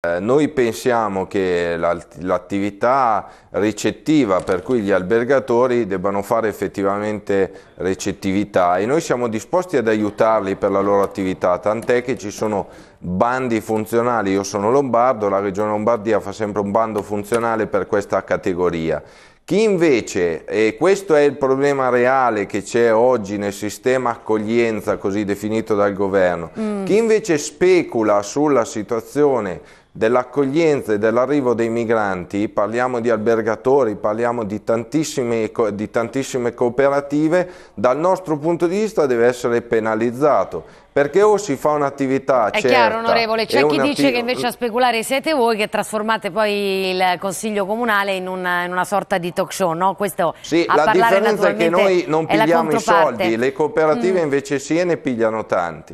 Eh, noi pensiamo che l'attività ricettiva per cui gli albergatori debbano fare effettivamente ricettività e noi siamo disposti ad aiutarli per la loro attività, tant'è che ci sono bandi funzionali, io sono lombardo, la regione Lombardia fa sempre un bando funzionale per questa categoria. Chi invece, e questo è il problema reale che c'è oggi nel sistema accoglienza così definito dal governo, mm. chi invece specula sulla situazione dell'accoglienza e dell'arrivo dei migranti, parliamo di albergatori, parliamo di tantissime, di tantissime, cooperative, dal nostro punto di vista deve essere penalizzato. Perché o si fa un'attività È chiaro, onorevole, c'è chi dice che invece a speculare siete voi che trasformate poi il Consiglio Comunale in una, in una sorta di talk show, no? Questo sì, la differenza è che noi non pigliamo i soldi, le cooperative mm. invece sì e ne pigliano tanti.